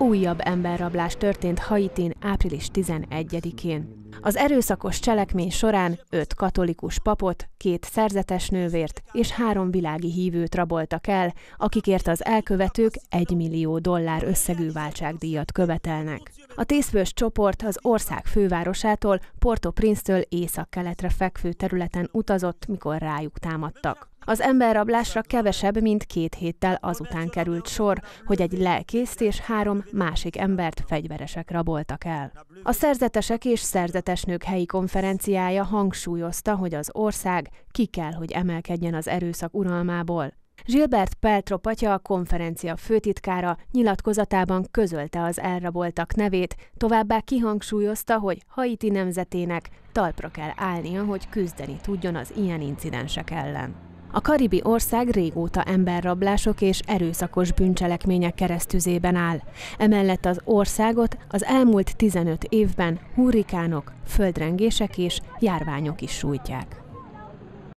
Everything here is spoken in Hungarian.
Újabb emberrablás történt Haitin április 11-én. Az erőszakos cselekmény során öt katolikus papot, két szerzetes nővért és három világi hívőt raboltak el, akikért az elkövetők 1 millió dollár összegű váltságdíjat követelnek. A tészfős csoport az ország fővárosától Porto Prince-től észak-keletre fekvő területen utazott, mikor rájuk támadtak. Az emberrablásra kevesebb, mint két héttel azután került sor, hogy egy lelkészt és három másik embert fegyveresek raboltak el. A szerzetesek és szerzetesnők helyi konferenciája hangsúlyozta, hogy az ország ki kell, hogy emelkedjen az erőszak uralmából. Gilbert Peltro patya, a konferencia főtitkára nyilatkozatában közölte az elraboltak nevét, továbbá kihangsúlyozta, hogy Haiti nemzetének talpra kell állnia, hogy küzdeni tudjon az ilyen incidensek ellen. A karibi ország régóta emberrablások és erőszakos bűncselekmények keresztüzében áll. Emellett az országot az elmúlt 15 évben hurrikánok, földrengések és járványok is sújtják.